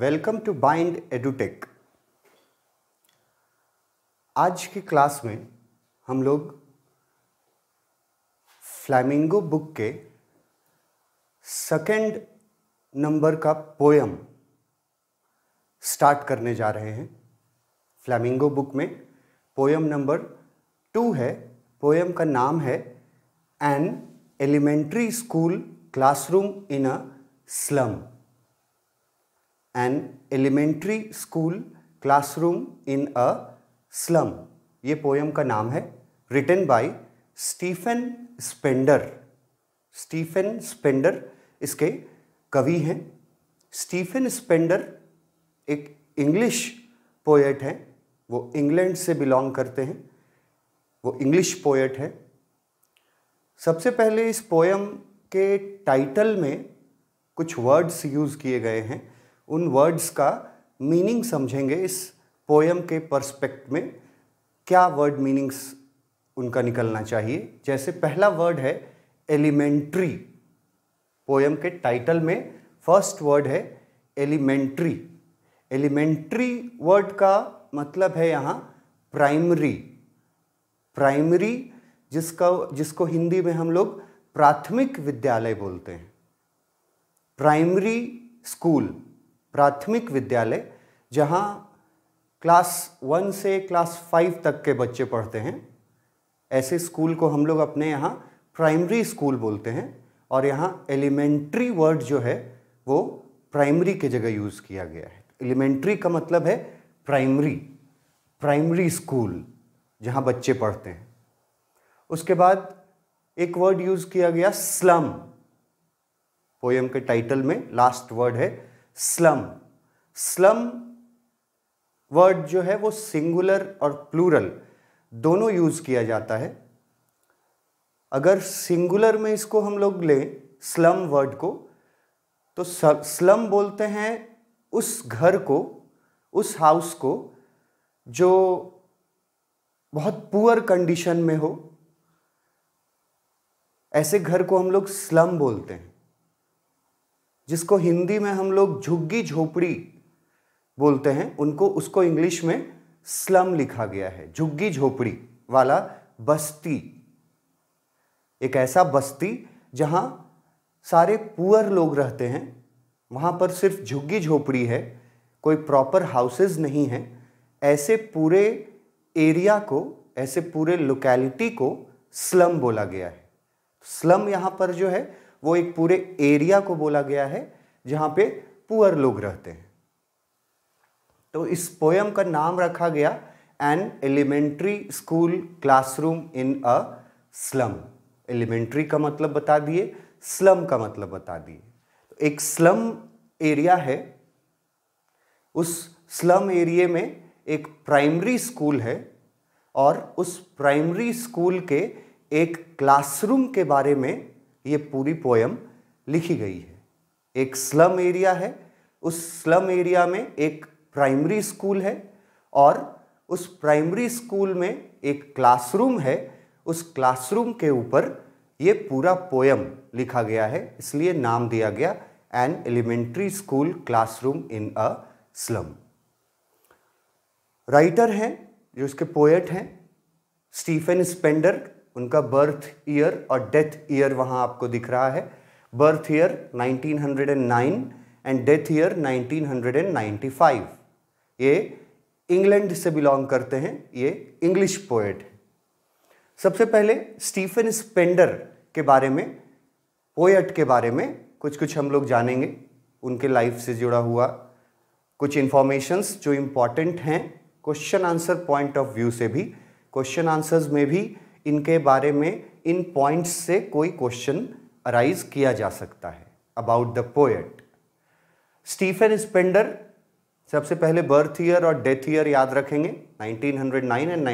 Welcome to bind edutech आज की class में हम लोग फ्लैमिंगो बुक के सेकेंड नंबर का पोयम स्टार्ट करने जा रहे हैं फ्लैमिंगो बुक में पोयम नंबर टू है पोयम का नाम है an elementary school classroom in a slum an elementary school classroom in a slum ये पोयम का नाम है written by Stephen Spender Stephen Spender इसके कवि हैं स्टीफन स्पेंडर एक इंग्लिश पोएट हैं वो इंग्लैंड से बिलोंग करते हैं वो इंग्लिश पोएट है सबसे पहले इस पोयम के टाइटल में कुछ वर्ड्स यूज़ किए गए हैं उन वर्ड्स का मीनिंग समझेंगे इस पोएम के पर्सपेक्ट में क्या वर्ड मीनिंग्स उनका निकलना चाहिए जैसे पहला वर्ड है एलिमेंट्री पोएम के टाइटल में फर्स्ट वर्ड है एलिमेंट्री एलिमेंट्री वर्ड का मतलब है यहाँ प्राइमरी प्राइमरी जिसका जिसको हिंदी में हम लोग प्राथमिक विद्यालय बोलते हैं प्राइमरी स्कूल प्राथमिक विद्यालय जहाँ क्लास वन से क्लास फाइव तक के बच्चे पढ़ते हैं ऐसे स्कूल को हम लोग अपने यहाँ प्राइमरी स्कूल बोलते हैं और यहाँ एलिमेंट्री वर्ड जो है वो प्राइमरी के जगह यूज़ किया गया है एलिमेंट्री का मतलब है प्राइमरी प्राइमरी स्कूल जहाँ बच्चे पढ़ते हैं उसके बाद एक वर्ड यूज़ किया गया स्लम पोएम के टाइटल में लास्ट वर्ड है स्लम स्लम वर्ड जो है वो सिंगुलर और प्लूरल दोनों यूज़ किया जाता है अगर सिंगुलर में इसको हम लोग लें स्लम वर्ड को तो स्लम बोलते हैं उस घर को उस हाउस को जो बहुत पुअर कंडीशन में हो ऐसे घर को हम लोग स्लम बोलते हैं जिसको हिंदी में हम लोग झुग्गी झोपड़ी बोलते हैं उनको उसको इंग्लिश में स्लम लिखा गया है झुग्गी झोपड़ी वाला बस्ती एक ऐसा बस्ती जहाँ सारे पुअर लोग रहते हैं वहाँ पर सिर्फ झुग्गी झोपड़ी है कोई प्रॉपर हाउसेज नहीं है ऐसे पूरे एरिया को ऐसे पूरे लोकेलिटी को स्लम बोला गया है स्लम यहाँ पर जो है वो एक पूरे एरिया को बोला गया है जहां पे पुअर लोग रहते हैं तो इस पोयम का नाम रखा गया an elementary school classroom in a slum elementary का मतलब बता दिए स्लम का मतलब बता दिए तो एक स्लम एरिया है उस स्लम एरिए में एक प्राइमरी स्कूल है और उस प्राइमरी स्कूल के एक क्लासरूम के बारे में ये पूरी पोयम लिखी गई है एक स्लम एरिया है उस स्लम एरिया में एक प्राइमरी स्कूल है और उस प्राइमरी स्कूल में एक क्लासरूम है उस क्लासरूम के ऊपर ये पूरा पोयम लिखा गया है इसलिए नाम दिया गया an elementary school classroom in a slum writer हैं जो इसके पोएट हैं स्टीफन स्पेंडर उनका बर्थ ईयर और डेथ ईयर वहाँ आपको दिख रहा है birth year 1909 and death year 1995 ये इंग्लैंड से बिलोंग करते हैं ये इंग्लिश पोएट सबसे पहले स्टीफन स्पेंडर के बारे में पोएट के बारे में कुछ कुछ हम लोग जानेंगे उनके लाइफ से जुड़ा हुआ कुछ इन्फॉर्मेशंस जो इम्पॉर्टेंट हैं question answer point of view से भी क्वेश्चन आंसर्स में भी इनके बारे में इन पॉइंट्स से कोई क्वेश्चन अराइज किया जा सकता है about the poet Stephen Spender सबसे पहले बर्थ ईयर और डेथ ईयर याद रखेंगे 1909 and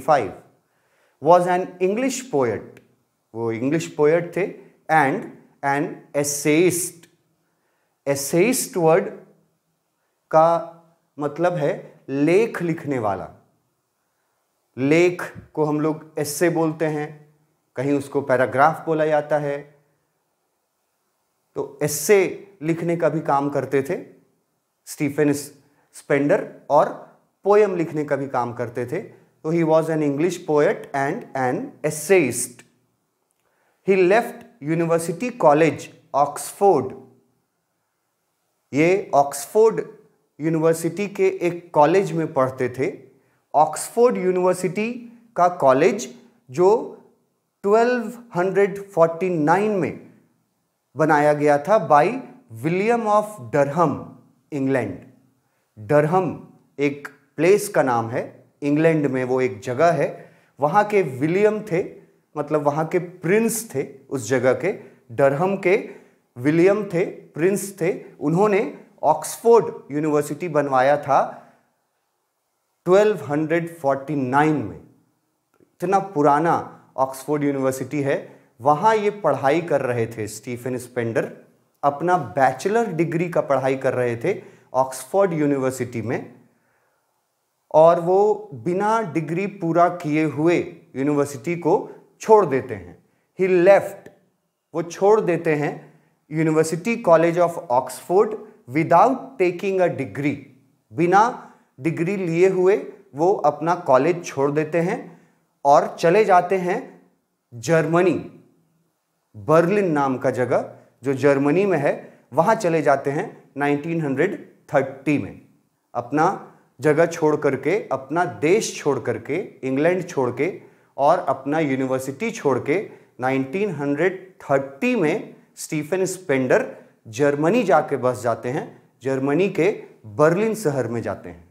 1995 was an English poet वो इंग्लिश पोएट थे and an essayist essayist word का मतलब है लेख लिखने वाला लेख को हम लोग एस्से बोलते हैं कहीं उसको पैराग्राफ बोला जाता है तो एस्से लिखने का भी काम करते थे स्टीफन स्पेंडर और पोएम लिखने का भी काम करते थे तो he was an English poet and an essayist he left University College Oxford ये ऑक्सफोर्ड यूनिवर्सिटी के एक कॉलेज में पढ़ते थे ऑक्सफोर्ड यूनिवर्सिटी का कॉलेज जो 1249 में बनाया गया था by William of Durham England Durham एक प्लेस का नाम है इंग्लैंड में वो एक जगह है वहाँ के विलियम थे मतलब वहाँ के प्रिंस थे उस जगह के डरहम के विलियम थे प्रिंस थे उन्होंने ऑक्सफोर्ड यूनिवर्सिटी बनवाया था 1249 में इतना पुराना ऑक्सफोर्ड यूनिवर्सिटी है वहाँ ये पढ़ाई कर रहे थे स्टीफन स्पेंडर अपना बैचलर डिग्री का पढ़ाई कर रहे थे ऑक्सफोर्ड यूनिवर्सिटी में और वो बिना डिग्री पूरा किए हुए यूनिवर्सिटी को छोड़ देते हैं ही लेफ्ट वो छोड़ देते हैं University College of Oxford without taking a degree बिना डिग्री लिए हुए वो अपना कॉलेज छोड़ देते हैं और चले जाते हैं जर्मनी बर्लिन नाम का जगह जो जर्मनी में है वहाँ चले जाते हैं 1930 में अपना जगह छोड़ करके अपना देश छोड़ करके इंग्लैंड छोड़ के और अपना यूनिवर्सिटी छोड़ के 1930 में स्टीफन स्पेंडर जर्मनी जाके बस जाते हैं जर्मनी के बर्लिन शहर में जाते हैं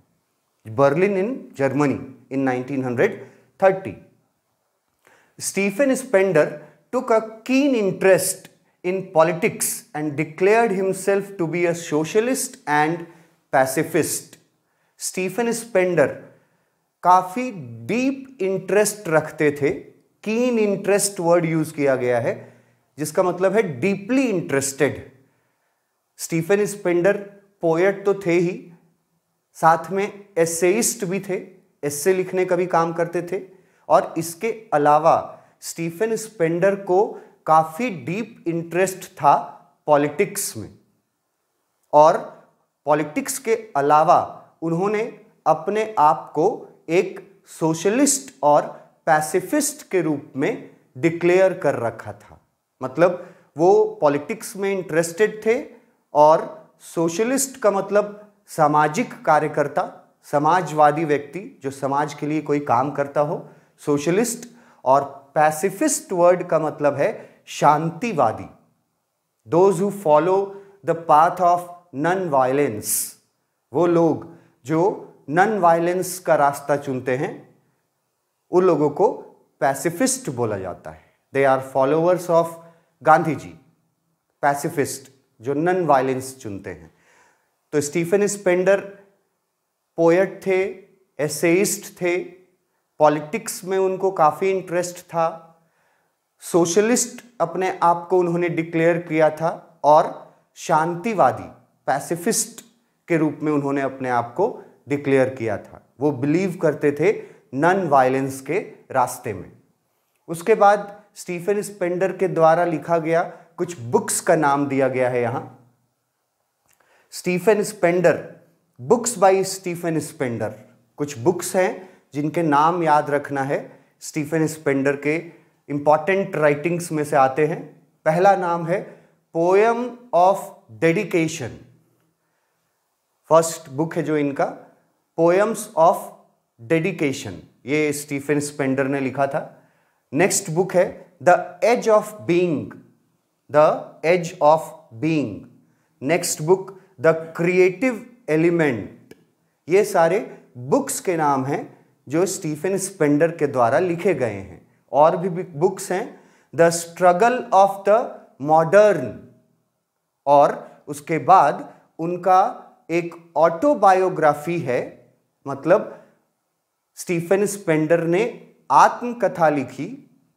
Berlin in Germany in 1930. Stephen Spender took a keen interest in politics and declared himself to be a socialist and pacifist. Stephen Spender काफ़ी डीप इंटरेस्ट रखते थे कीन इंटरेस्ट वर्ड यूज किया गया है जिसका मतलब है deeply interested Stephen Spender poet तो थे ही साथ में एसेइस्ट भी थे एस्से लिखने का भी काम करते थे और इसके अलावा स्टीफन स्पेंडर को काफ़ी डीप इंटरेस्ट था पॉलिटिक्स में और पॉलिटिक्स के अलावा उन्होंने अपने आप को एक सोशलिस्ट और पैसिफिस्ट के रूप में डिक्लेयर कर रखा था मतलब वो पॉलिटिक्स में इंटरेस्टेड थे और सोशलिस्ट का मतलब सामाजिक कार्यकर्ता समाजवादी व्यक्ति जो समाज के लिए कोई काम करता हो सोशलिस्ट और पैसिफिस्ट वर्ड का मतलब है शांतिवादी those who follow the path of non violence वो लोग जो नन वायलेंस का रास्ता चुनते हैं उन लोगों को पैसिफिस्ट बोला जाता है they are followers of Gandhi ji pacifist जो नन वायलेंस चुनते हैं तो स्टीफन स्पेंडर पोएट थे एसेइस्ट थे पॉलिटिक्स में उनको काफ़ी इंटरेस्ट था सोशलिस्ट अपने आप को उन्होंने डिक्लेयर किया था और शांतिवादी पैसिफिस्ट के रूप में उन्होंने अपने आप को डिक्लेयर किया था वो बिलीव करते थे नॉन वायलेंस के रास्ते में उसके बाद स्टीफन स्पेंडर के द्वारा लिखा गया कुछ बुक्स का नाम दिया गया है यहाँ Stephen Spender books by Stephen Spender कुछ बुक्स हैं जिनके नाम याद रखना है स्टीफन स्पेंडर के इंपॉर्टेंट राइटिंग्स में से आते हैं पहला नाम है poem of dedication first book है जो इनका पोएम्स ऑफ डेडिकेशन ये स्टीफन स्पेंडर ने लिखा था नेक्स्ट बुक है the edge of being the edge of being next book the creative element ये सारे बुक्स के नाम हैं जो स्टीफन स्पेंडर के द्वारा लिखे गए हैं और भी बुक्स हैं the struggle of the modern और उसके बाद उनका एक ऑटोबायोग्राफी है मतलब स्टीफन स्पेंडर ने आत्मकथा लिखी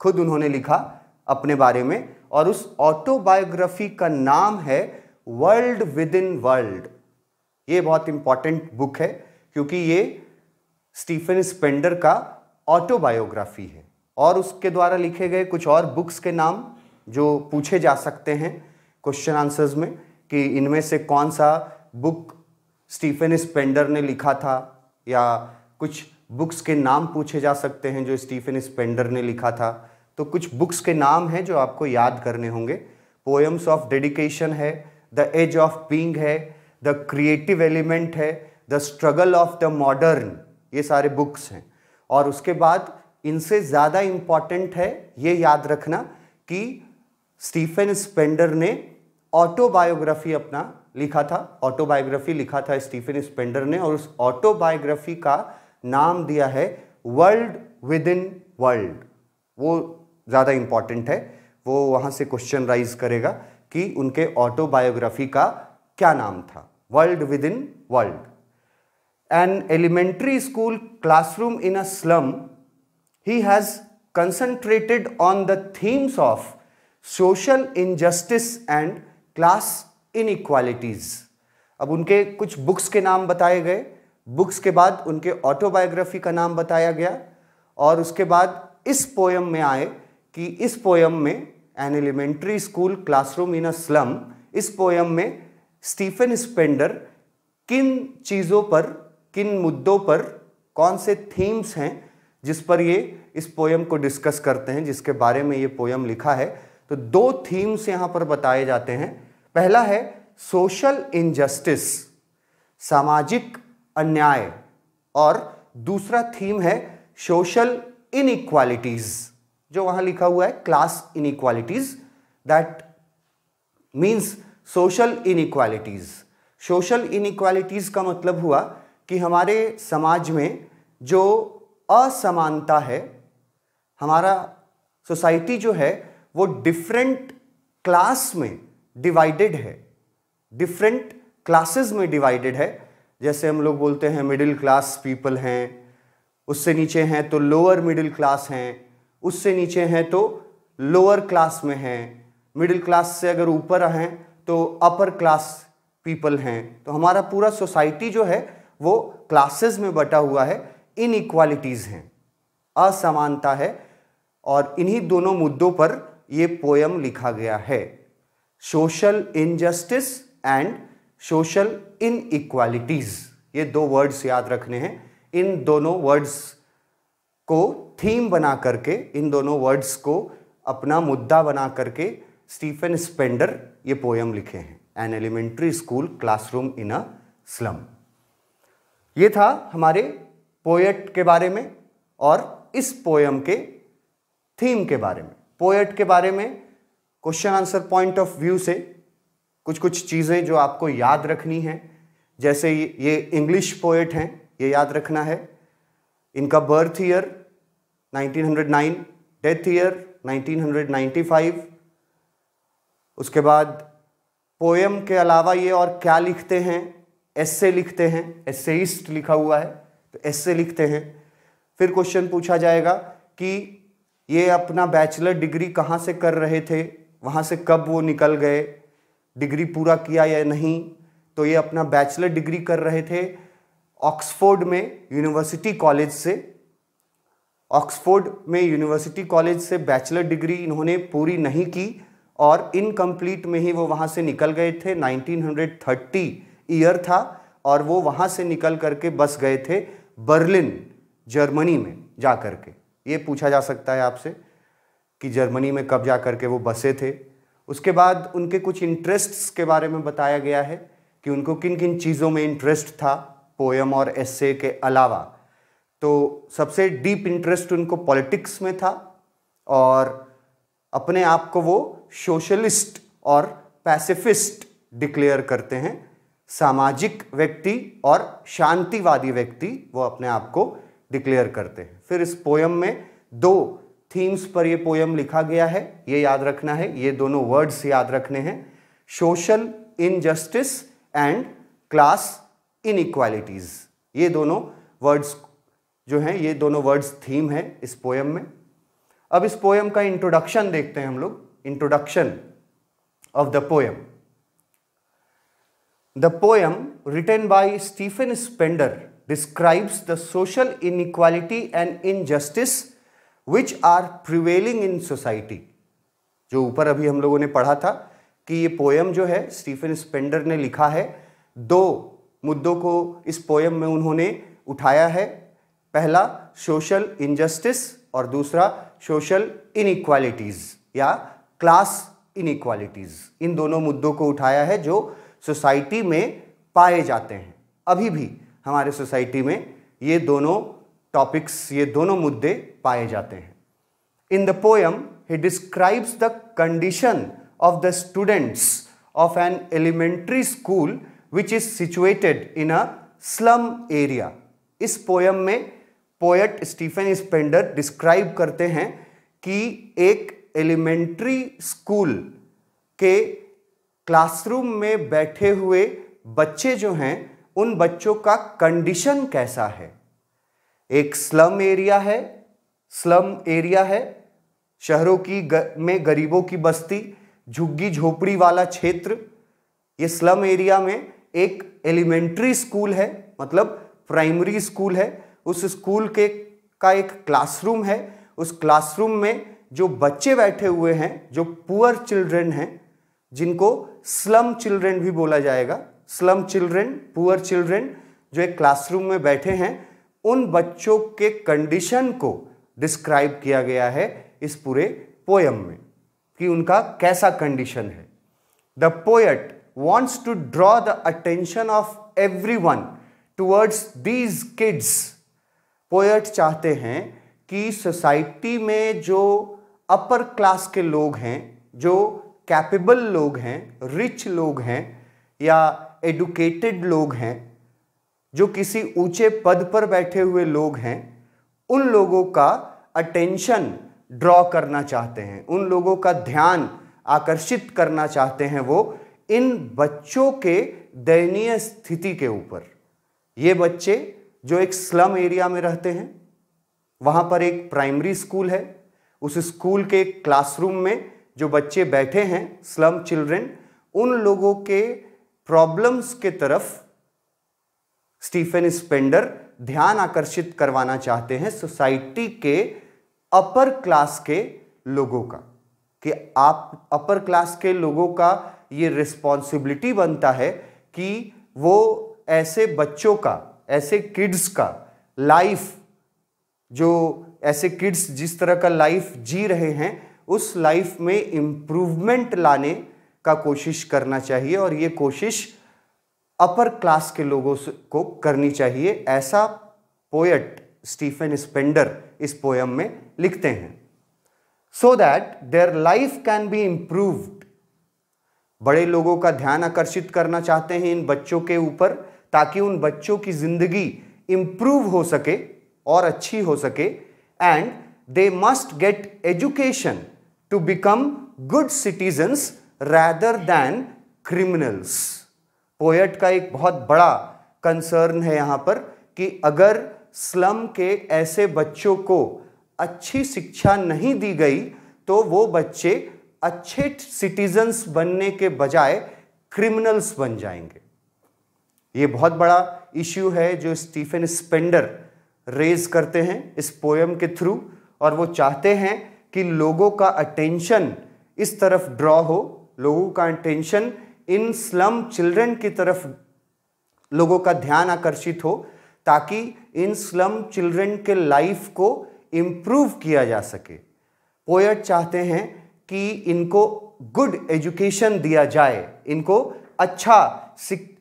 खुद उन्होंने लिखा अपने बारे में और उस ऑटोबायोग्राफी का नाम है वर्ल्ड विद इन वर्ल्ड ये बहुत इंपॉर्टेंट बुक है क्योंकि ये स्टीफन स्पेंडर का ऑटोबायोग्राफी है और उसके द्वारा लिखे गए कुछ और बुक्स के नाम जो पूछे जा सकते हैं क्वेश्चन आंसर्स में कि इनमें से कौन सा बुक स्टीफन स्पेंडर ने लिखा था या कुछ बुक्स के नाम पूछे जा सकते हैं जो स्टीफन स्पेंडर ने लिखा था तो कुछ बुक्स के नाम हैं जो आपको याद करने होंगे पोएम्स ऑफ डेडिकेशन है द एज ऑफ बींग है द क्रिएटिव एलिमेंट है the struggle of the modern ये सारे बुक्स हैं और उसके बाद इनसे ज़्यादा इम्पॉर्टेंट है ये याद रखना कि स्टीफन स्पेंडर ने ऑटोबायोग्राफी अपना लिखा था ऑटोबायोग्राफी लिखा था स्टीफन स्पेंडर ने और उस ऑटोबायोग्राफी का नाम दिया है वर्ल्ड विद इन वर्ल्ड वो ज़्यादा इम्पॉर्टेंट है वो वहाँ से क्वेश्चन राइज करेगा कि उनके ऑटोबायोग्राफी का क्या नाम था world within world an elementary school classroom in a slum he has concentrated on the themes of social injustice and class inequalities अब उनके कुछ बुक्स के नाम बताए गए बुक्स के बाद उनके ऑटोबायोग्राफी का नाम बताया गया और उसके बाद इस पोयम में आए कि इस पोयम में an elementary school classroom in a slum इस पोयम में स्टीफन स्पेंडर किन चीज़ों पर किन मुद्दों पर कौन से थीम्स हैं जिस पर ये इस पोयम को डिस्कस करते हैं जिसके बारे में ये पोयम लिखा है तो दो थीम्स यहाँ पर बताए जाते हैं पहला है सोशल इनजस्टिस सामाजिक अन्याय और दूसरा थीम है सोशल इनइक्वालिटीज़ जो वहां लिखा हुआ है class inequalities that means social inequalities social inequalities का मतलब हुआ कि हमारे समाज में जो असमानता है हमारा सोसाइटी जो है वो डिफरेंट क्लास में डिवाइडेड है डिफरेंट क्लासेस में डिवाइडेड है जैसे हम लोग बोलते हैं मिडिल क्लास पीपल हैं उससे नीचे हैं तो लोअर मिडिल क्लास हैं उससे नीचे हैं तो लोअर क्लास में हैं मिडिल क्लास से अगर ऊपर हैं तो अपर क्लास पीपल हैं तो हमारा पूरा सोसाइटी जो है वो क्लासेस में बटा हुआ है इनइक्वालिटीज़ हैं असमानता है और इन्हीं दोनों मुद्दों पर ये पोयम लिखा गया है social injustice and social inequalities ये दो वर्ड्स याद रखने हैं इन दोनों वर्ड्स को थीम बना करके इन दोनों वर्ड्स को अपना मुद्दा बना करके स्टीफन स्पेंडर ये पोएम लिखे हैं an elementary school classroom in a slum ये था हमारे पोएट के बारे में और इस पोएम के थीम के बारे में पोएट के बारे में question answer point of view से कुछ कुछ चीज़ें जो आपको याद रखनी हैं जैसे ये इंग्लिश पोएट हैं ये याद रखना है इनका बर्थ ईयर 1909 डेथ ईयर 1995 उसके बाद पोएम के अलावा ये और क्या लिखते हैं एस लिखते हैं एस्सेइस्ट लिखा हुआ है तो एस लिखते हैं फिर क्वेश्चन पूछा जाएगा कि ये अपना बैचलर डिग्री कहाँ से कर रहे थे वहाँ से कब वो निकल गए डिग्री पूरा किया या नहीं तो ये अपना बैचलर डिग्री कर रहे थे ऑक्सफोर्ड में यूनिवर्सिटी कॉलेज से ऑक्सफोर्ड में यूनिवर्सिटी कॉलेज से बैचलर डिग्री इन्होंने पूरी नहीं की और इनकम्प्लीट में ही वो वहाँ से निकल गए थे 1930 ईयर था और वो वहाँ से निकल करके बस गए थे बर्लिन जर्मनी में जा कर के ये पूछा जा सकता है आपसे कि जर्मनी में कब जा कर के वो बसे थे उसके बाद उनके कुछ इंटरेस्ट्स के बारे में बताया गया है कि उनको किन किन चीज़ों में इंटरेस्ट था पोएम और एस्से के अलावा तो सबसे डीप इंटरेस्ट उनको पॉलिटिक्स में था और अपने आप को वो सोशलिस्ट और पैसिफिस्ट डिक्लेयर करते हैं सामाजिक व्यक्ति और शांतिवादी व्यक्ति वो अपने आप को डिक्लेयर करते हैं फिर इस पोयम में दो थीम्स पर ये पोयम लिखा गया है ये याद रखना है ये दोनों वर्ड्स याद रखने हैं social injustice and class inequalities ये दोनों वर्ड्स जो हैं ये दोनों वर्ड्स थीम हैं इस पोएम में अब इस पोएम का इंट्रोडक्शन देखते हैं हम लोग introduction of the poem the poem written by Stephen Spender describes the social inequality and injustice which are prevailing in society जो ऊपर अभी हम लोगों ने पढ़ा था कि ये पोएम जो है स्टीफन स्पेंडर ने लिखा है दो मुद्दों को इस पोएम में उन्होंने उठाया है पहला सोशल इनजस्टिस और दूसरा सोशल इनइक्वालिटीज या क्लास इनइक्वालिटीज इन दोनों मुद्दों को उठाया है जो सोसाइटी में पाए जाते हैं अभी भी हमारे सोसाइटी में ये दोनों टॉपिक्स ये दोनों मुद्दे पाए जाते हैं in the poem he describes the condition of the students of an elementary school which is situated in a slum area इस पोयम में पोएट स्टीफन स्पेंडर डिस्क्राइब करते हैं कि एक एलिमेंट्री स्कूल के क्लासरूम में बैठे हुए बच्चे जो हैं उन बच्चों का कंडीशन कैसा है एक स्लम एरिया है स्लम एरिया है शहरों की ग, में गरीबों की बस्ती झुग्गी झोपड़ी वाला क्षेत्र ये स्लम एरिया में एक एलिमेंट्री स्कूल है मतलब प्राइमरी स्कूल है उस स्कूल के का एक क्लासरूम है उस क्लासरूम में जो बच्चे बैठे हुए हैं जो पुअर चिल्ड्रेन हैं जिनको स्लम चिल्ड्रेन भी बोला जाएगा स्लम चिल्ड्रेन पुअर चिल्ड्रेन जो एक क्लासरूम में बैठे हैं उन बच्चों के कंडीशन को डिस्क्राइब किया गया है इस पूरे पोयम में कि उनका कैसा कंडीशन है the poet to draw the attention of everyone towards these kids poet चाहते हैं कि सोसाइटी में जो अपर क्लास के लोग हैं जो कैपेबल लोग हैं रिच लोग हैं या एडुकेटेड लोग हैं जो किसी ऊंचे पद पर बैठे हुए लोग हैं उन लोगों का अटेंशन ड्रॉ करना चाहते हैं उन लोगों का ध्यान आकर्षित करना चाहते हैं वो इन बच्चों के दयनीय स्थिति के ऊपर ये बच्चे जो एक स्लम एरिया में रहते हैं वहाँ पर एक प्राइमरी स्कूल है उस स्कूल के क्लासरूम में जो बच्चे बैठे हैं स्लम चिल्ड्रेन उन लोगों के प्रॉब्लम्स के तरफ स्टीफन स्पेंडर ध्यान आकर्षित करवाना चाहते हैं सोसाइटी के अपर क्लास के लोगों का कि आप अपर क्लास के लोगों का ये रिस्पॉन्सिबिलिटी बनता है कि वो ऐसे बच्चों का ऐसे किड्स का लाइफ जो ऐसे किड्स जिस तरह का लाइफ जी रहे हैं उस लाइफ में इम्प्रूवमेंट लाने का कोशिश करना चाहिए और ये कोशिश अपर क्लास के लोगों को करनी चाहिए ऐसा पोएट स्टीफन स्पेंडर इस पोयम में लिखते हैं so that their life can be improved बड़े लोगों का ध्यान आकर्षित करना चाहते हैं इन बच्चों के ऊपर ताकि उन बच्चों की ज़िंदगी इम्प्रूव हो सके और अच्छी हो सके and they must get education to become good citizens rather than criminals poet का एक बहुत बड़ा कंसर्न है यहाँ पर कि अगर स्लम के ऐसे बच्चों को अच्छी शिक्षा नहीं दी गई तो वो बच्चे अच्छे सिटीजन्स बनने के बजाय क्रिमिनल्स बन जाएंगे ये बहुत बड़ा इश्यू है जो स्टीफन स्पेंडर रेज करते हैं इस पोएम के थ्रू और वो चाहते हैं कि लोगों का अटेंशन इस तरफ ड्रॉ हो लोगों का अटेंशन इन स्लम चिल्ड्रन की तरफ लोगों का ध्यान आकर्षित हो ताकि इन स्लम चिल्ड्रन के लाइफ को इम्प्रूव किया जा सके पोएट चाहते हैं कि इनको गुड एजुकेशन दिया जाए इनको अच्छा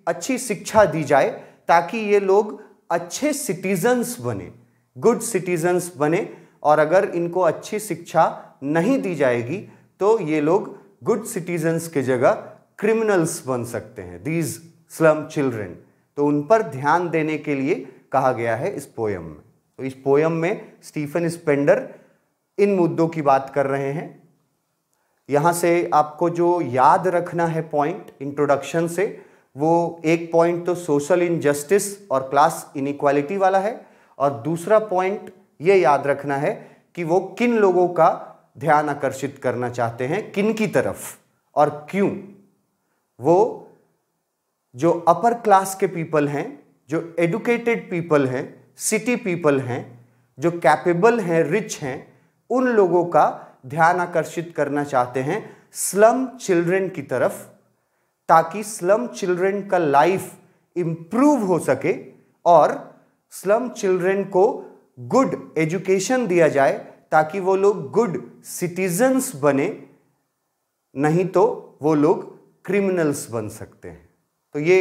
अच्छी शिक्षा दी जाए ताकि ये लोग अच्छे सिटीजन्स बने गुड सिटीजन्स बने और अगर इनको अच्छी शिक्षा नहीं दी जाएगी तो ये लोग गुड सिटीजन्स के जगह क्रिमिनल्स बन सकते हैं दीज स्लम चिल्ड्रेन तो उन पर ध्यान देने के लिए कहा गया है इस पोयम में तो इस पोयम में स्टीफन स्पेंडर इन मुद्दों की बात कर रहे हैं यहाँ से आपको जो याद रखना है पॉइंट इंट्रोडक्शन से वो एक पॉइंट तो सोशल इनजस्टिस और क्लास इनिक्वालिटी वाला है और दूसरा पॉइंट ये याद रखना है कि वो किन लोगों का ध्यान आकर्षित करना चाहते हैं किन की तरफ और क्यों वो जो अपर क्लास के पीपल हैं जो एडुकेटेड पीपल हैं सिटी पीपल हैं जो कैपेबल हैं रिच हैं उन लोगों का ध्यान आकर्षित करना चाहते हैं स्लम चिल्ड्रन की तरफ ताकि स्लम चिल्ड्रेन का लाइफ इम्प्रूव हो सके और स्लम चिल्ड्रेन को गुड एजुकेशन दिया जाए ताकि वो लोग गुड सिटीजन्स बने नहीं तो वो लोग क्रिमिनल्स बन सकते हैं तो ये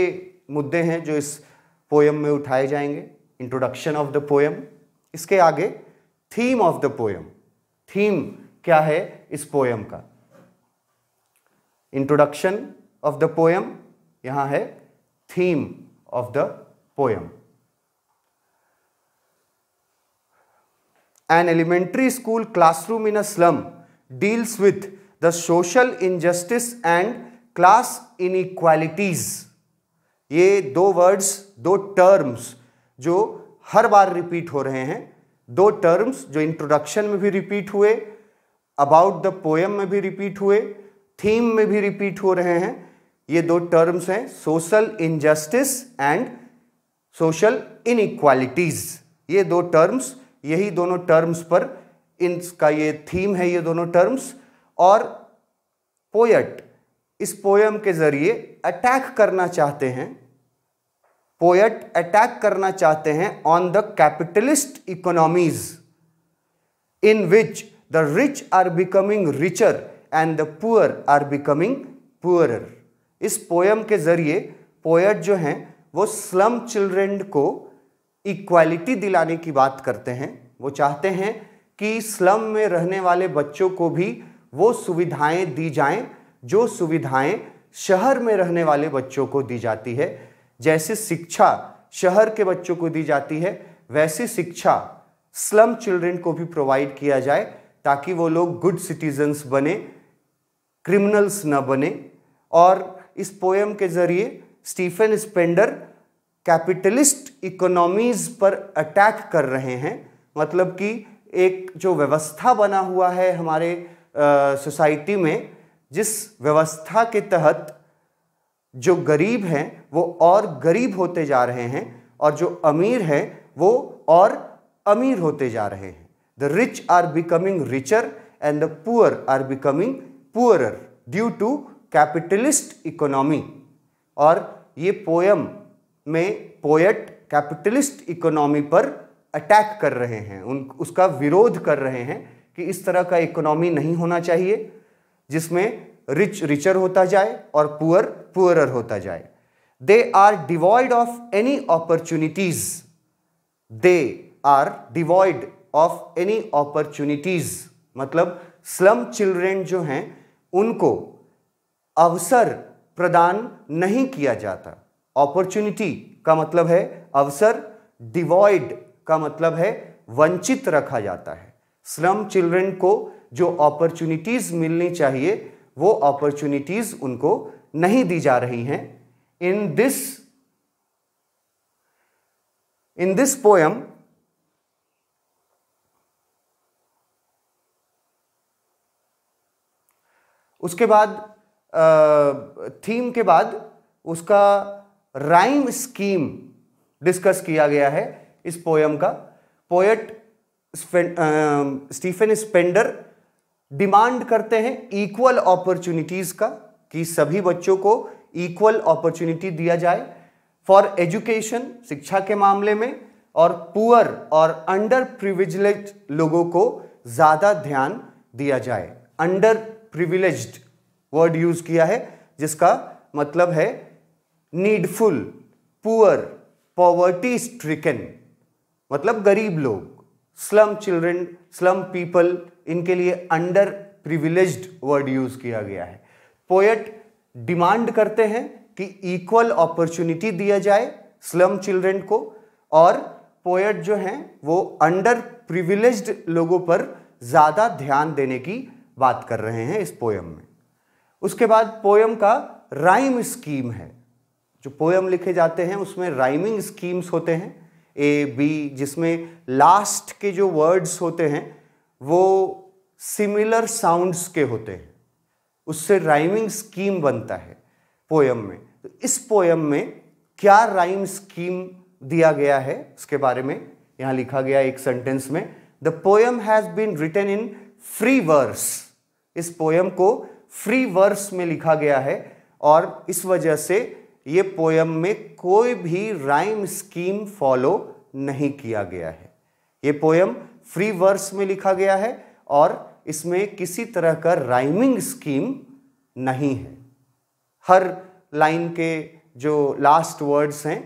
मुद्दे हैं जो इस पोयम में उठाए जाएंगे इंट्रोडक्शन ऑफ द पोयम इसके आगे theme of the poem theme क्या है इस पोयम का इंट्रोडक्शन ऑफ द पोयम यहां है theme of the poem an elementary school classroom in a slum deals with the social injustice and class inequalities ये दो वर्ड्स दो terms जो हर बार रिपीट हो रहे हैं दो टर्म्स जो इंट्रोडक्शन में भी रिपीट हुए अबाउट द पोएम में भी रिपीट हुए थीम में भी रिपीट हो रहे हैं ये दो टर्म्स हैं social injustice and social inequalities ये दो टर्म्स यही दोनों टर्म्स पर इनका ये थीम है ये दोनों टर्म्स और पोएट इस पोयम के जरिए अटैक करना चाहते हैं पोएट अटैक करना चाहते हैं on the capitalist economies in which the rich are becoming richer and the poor are becoming poor इस पोयम के जरिए पोएट जो हैं वो स्लम चिल्ड्रेन को इक्वालिटी दिलाने की बात करते हैं वो चाहते हैं कि स्लम में रहने वाले बच्चों को भी वो सुविधाएं दी जाएं जो सुविधाएं शहर में रहने वाले बच्चों को दी जाती है जैसे शिक्षा शहर के बच्चों को दी जाती है वैसी शिक्षा स्लम चिल्ड्रेन को भी प्रोवाइड किया जाए ताकि वो लोग गुड सिटीजन्स बने क्रिमिनल्स न बने और इस पोएम के जरिए स्टीफन स्पेंडर कैपिटलिस्ट इकोनॉमीज पर अटैक कर रहे हैं मतलब कि एक जो व्यवस्था बना हुआ है हमारे सोसाइटी में जिस व्यवस्था के तहत जो गरीब हैं वो और गरीब होते जा रहे हैं और जो अमीर हैं वो और अमीर होते जा रहे हैं the rich are becoming richer and the poor are becoming poorer due to capitalist economy और ये पोयम में पोएट कैपिटलिस्ट इकोनॉमी पर अटैक कर रहे हैं उन उसका विरोध कर रहे हैं कि इस तरह का इकोनॉमी नहीं होना चाहिए जिसमें रिच रिचर होता जाए और पुअर पुअरर होता जाए they are devoid of any opportunities they are devoid of any opportunities मतलब स्लम चिल्ड्रेन जो हैं उनको अवसर प्रदान नहीं किया जाता अपॉर्चुनिटी का मतलब है अवसर डिवॉइड का मतलब है वंचित रखा जाता है स्लम चिल्ड्रन को जो अपॉर्चुनिटीज़ मिलनी चाहिए वो अपॉर्चुनिटीज़ उनको नहीं दी जा रही हैं in this in this poem उसके बाद थीम के बाद उसका राइम स्कीम डिस्कस किया गया है इस पोयम का पोएट स्टीफन स्पेंडर डिमांड करते हैं इक्वल अपॉर्चुनिटीज़ का कि सभी बच्चों को इक्वल अपॉर्चुनिटी दिया जाए फॉर एजुकेशन शिक्षा के मामले में और पुअर और अंडर प्रिविजलेज लोगों को ज़्यादा ध्यान दिया जाए अंडर प्रिविलेज वर्ड यूज किया है जिसका मतलब है नीडफुल पुअर पॉवर्टी स्ट्रिकन मतलब गरीब लोग स्लम चिल्ड्रन स्लम पीपल इनके लिए अंडर प्रिविलेज वर्ड यूज किया गया है पोएट डिमांड करते हैं कि इक्वल अपॉर्चुनिटी दिया जाए स्लम चिल्ड्रन को और पोएट जो हैं वो अंडर प्रिविलेज लोगों पर ज़्यादा ध्यान देने की बात कर रहे हैं इस पोयम में उसके बाद पोयम का राइम स्कीम है जो पोयम लिखे जाते हैं उसमें राइमिंग स्कीम्स होते हैं ए बी जिसमें लास्ट के जो वर्ड्स होते हैं वो सिमिलर साउंड्स के होते हैं उससे राइमिंग स्कीम बनता है पोयम में तो इस पोयम में क्या राइम स्कीम दिया गया है उसके बारे में यहाँ लिखा गया एक सेंटेंस में the poem has been written in free verse इस पोयम को फ्री वर्स में लिखा गया है और इस वजह से ये पोयम में कोई भी राइम स्कीम फॉलो नहीं किया गया है ये पोयम फ्री वर्स में लिखा गया है और इसमें किसी तरह का राइमिंग स्कीम नहीं है हर लाइन के जो लास्ट वर्ड्स हैं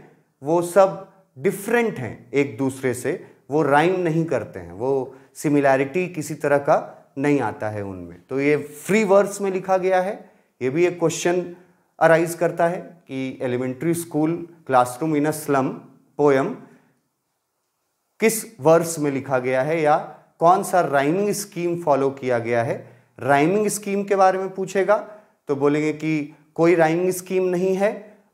वो सब डिफरेंट हैं एक दूसरे से वो राइम नहीं करते हैं वो सिमिलैरिटी किसी तरह का नहीं आता है उनमें तो ये फ्री वर्ड्स में लिखा गया है ये भी एक क्वेश्चन अराइज करता है कि elementary school classroom in a slum poem किस वर्स में लिखा गया है या कौन सा राइमिंग स्कीम फॉलो किया गया है राइमिंग स्कीम के बारे में पूछेगा तो बोलेंगे कि कोई राइमिंग स्कीम नहीं है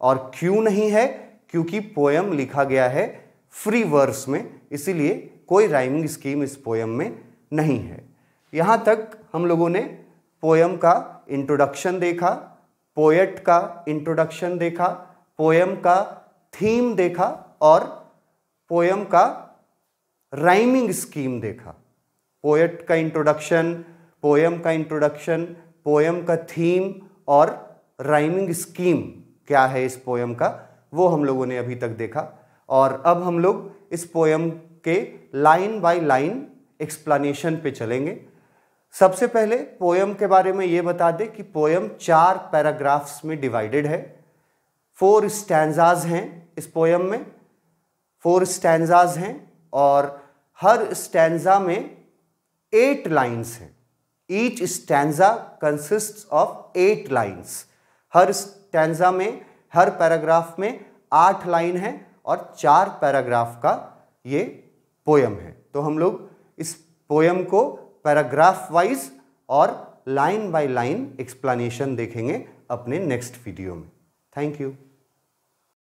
और क्यों नहीं है क्योंकि पोयम लिखा गया है फ्री वर्स में इसीलिए कोई राइमिंग स्कीम इस पोएम में नहीं है यहाँ तक हम लोगों ने पोयम का इंट्रोडक्शन देखा पोएट का इंट्रोडक्शन देखा पोयम का थीम देखा और पोयम का राइमिंग स्कीम देखा पोएट का इंट्रोडक्शन पोयम का इंट्रोडक्शन पोयम का थीम और राइमिंग स्कीम क्या है इस पोयम का वो हम लोगों ने अभी तक देखा और अब हम लोग इस पोयम के लाइन बाय लाइन एक्सप्लानेशन पे चलेंगे सबसे पहले पोयम के बारे में ये बता दें कि पोयम चार पैराग्राफ्स में डिवाइडेड है फोर स्टैंडाज हैं इस पोयम में फोर स्टैंडाज हैं और हर स्टैंडा में एट लाइंस हैं each stanza consist of eight lines हर स्टैंडा में हर पैराग्राफ में आठ लाइन है और चार पैराग्राफ का ये पोयम है तो हम लोग इस पोयम को पैराग्राफ वाइज और लाइन बाय लाइन एक्सप्लेनेशन देखेंगे अपने नेक्स्ट वीडियो में थैंक यू